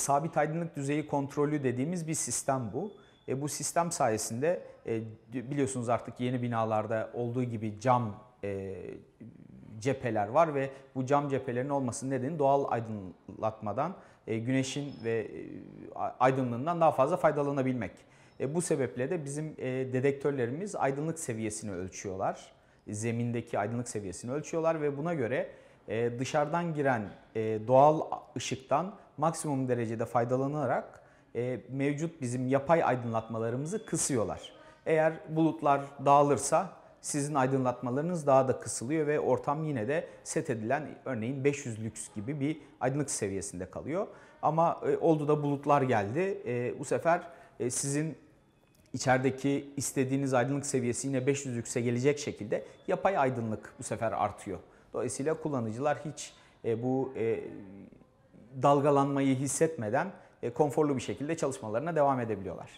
Sabit aydınlık düzeyi kontrolü dediğimiz bir sistem bu. E, bu sistem sayesinde e, biliyorsunuz artık yeni binalarda olduğu gibi cam e, cepheler var ve bu cam cephelerin olmasının nedeni doğal aydınlatmadan e, güneşin ve e, aydınlığından daha fazla faydalanabilmek. E, bu sebeple de bizim e, dedektörlerimiz aydınlık seviyesini ölçüyorlar. Zemindeki aydınlık seviyesini ölçüyorlar ve buna göre e, dışarıdan giren e, doğal ışıktan maksimum derecede faydalanarak e, mevcut bizim yapay aydınlatmalarımızı kısıyorlar. Eğer bulutlar dağılırsa sizin aydınlatmalarınız daha da kısılıyor ve ortam yine de set edilen örneğin 500 lüks gibi bir aydınlık seviyesinde kalıyor. Ama e, oldu da bulutlar geldi. bu sefer sizin içerideki istediğiniz aydınlık seviyesi yine 500 lükse gelecek şekilde yapay aydınlık bu sefer artıyor. Dolayısıyla kullanıcılar hiç e, bu e, dalgalanmayı hissetmeden e, konforlu bir şekilde çalışmalarına devam edebiliyorlar.